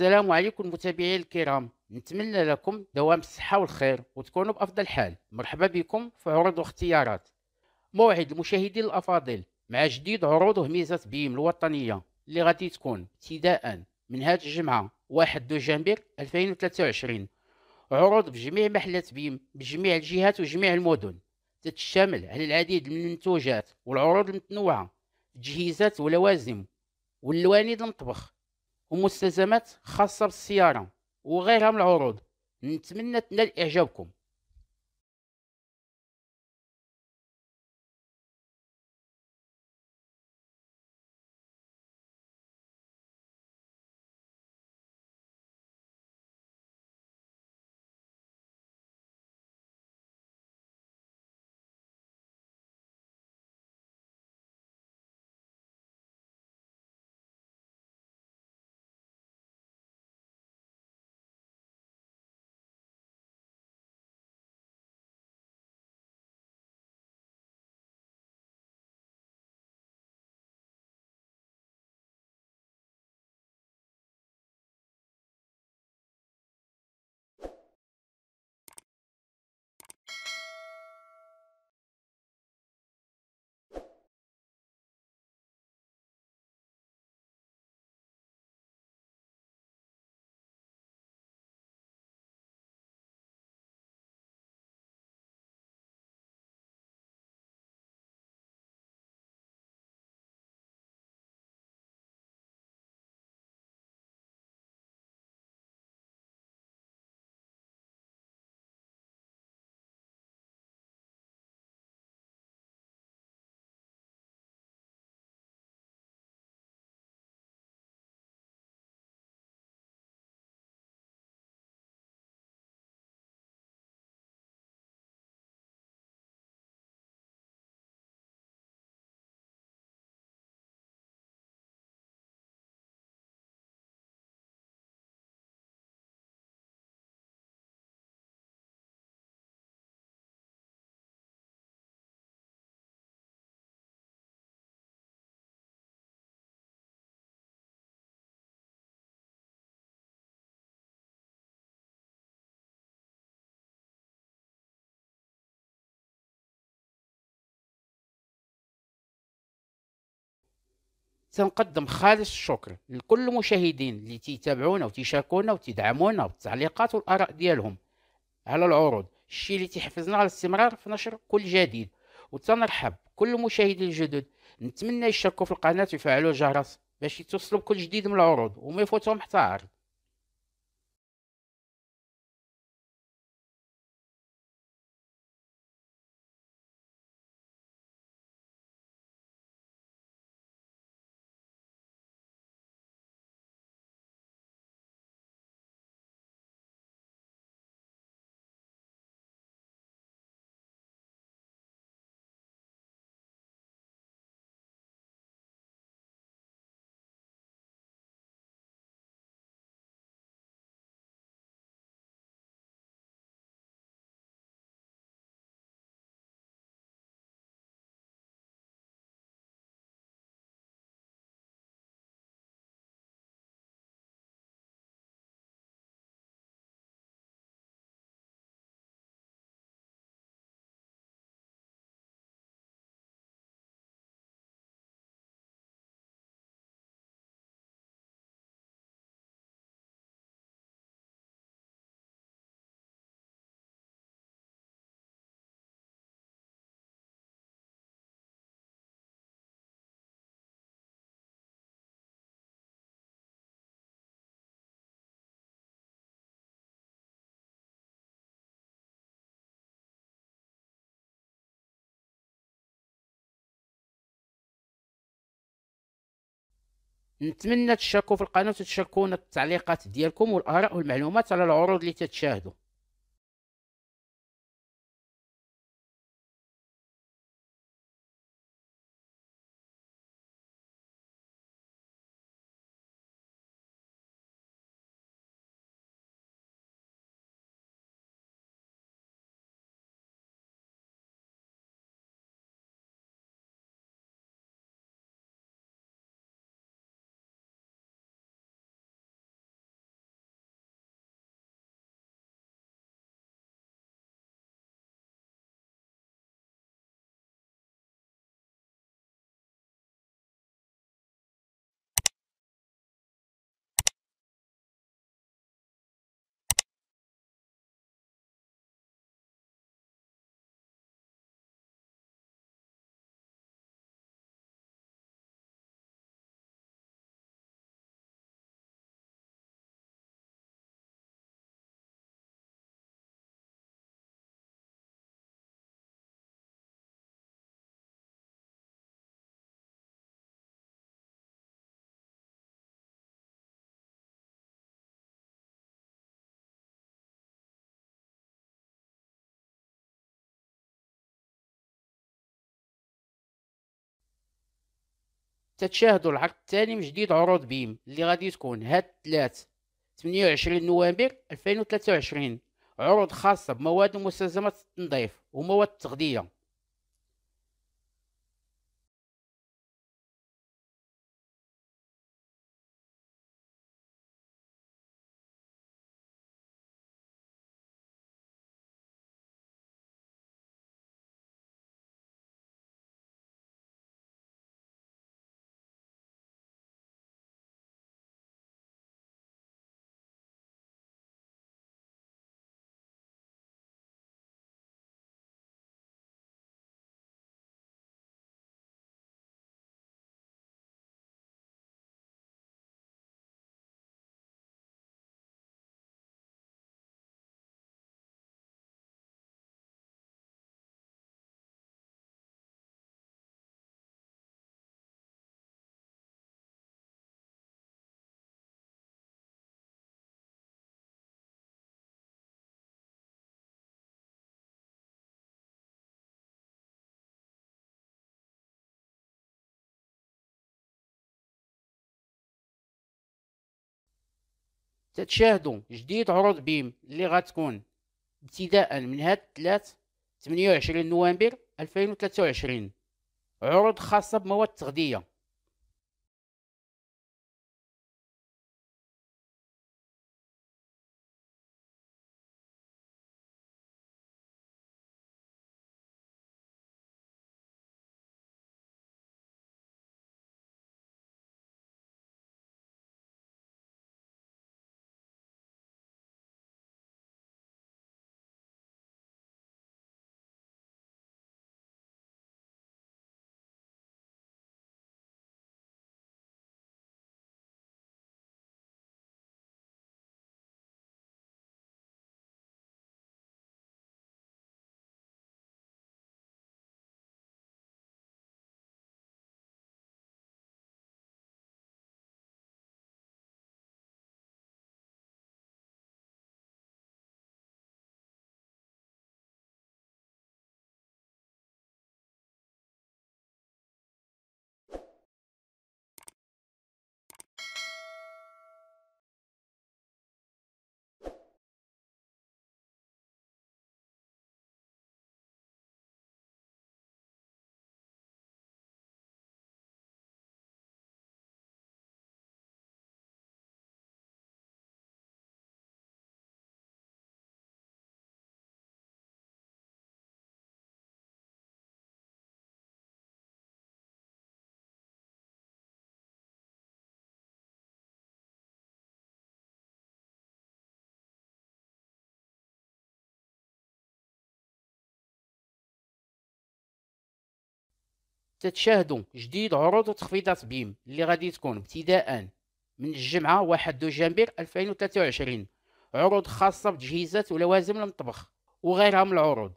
السلام عليكم متابعي الكرام نتمنى لكم دوام الصحة والخير وتكونوا بأفضل حال مرحبا بكم في عروض واختيارات موعد المشاهدين الأفاضل مع جديد عروض ميزة بيم الوطنية اللي غادي تكون ابتداء من هاد الجمعة 1 دجنبر 2023 عروض بجميع محلات بيم بجميع الجهات وجميع المدن تتشمل على العديد من المنتوجات والعروض المتنوعة تجهيزات ولوازم واللواني المطبخ ومستلزمات خاصة بالسيارة وغيرها من العروض نتمنى تنال إعجابكم تنقدم خالص الشكر لكل المشاهدين اللي تيتابعونا وتيشاركونا وتدعمونا بالتعليقات والاراء ديالهم على العروض الشيء اللي تيحفزنا على الاستمرار في نشر كل جديد وتنرحب كل المشاهدين الجدد نتمنى يشاركوا في القناه ويفعلوا الجرس باش يتوصلوا بكل جديد من العروض وما يفوتهم حتى عرض نتمنى تشاركوا في القناه وتشاركونا التعليقات ديالكم والاراء والمعلومات على العروض اللي تتشاهدوا تتشاهدوا العقد الثاني من جديد عروض بيم اللي غادي تكون هاد الثلاث 28 نوفمبر 2023 عروض خاصة بمواد ومستلزمات التنظيف ومواد التغذية تتشاهدوا جديد عروض بيم اللي غتكون ابتداء من هاد الثلاث 28 نوفمبر 2023 عروض خاصة بمواد التغذية تتشاهدوا جديد عروض وتخفيضات بيم اللي غادي تكون ابتداء من الجمعة 1 دجنبير 2023 عروض خاصة بتجهيزات ولوازم المطبخ وغيرها من العروض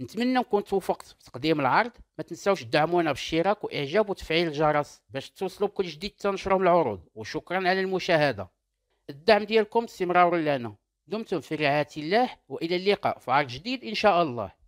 نتمنى نكون توفقت في تقديم العرض ما تنساوش تدعمونا بالاشتراك واعجاب وتفعيل الجرس باش توصلوا بكل جديد من العروض وشكرا على المشاهده الدعم ديالكم استمرار لنا دمتم في رعايه الله والى اللقاء في عرض جديد ان شاء الله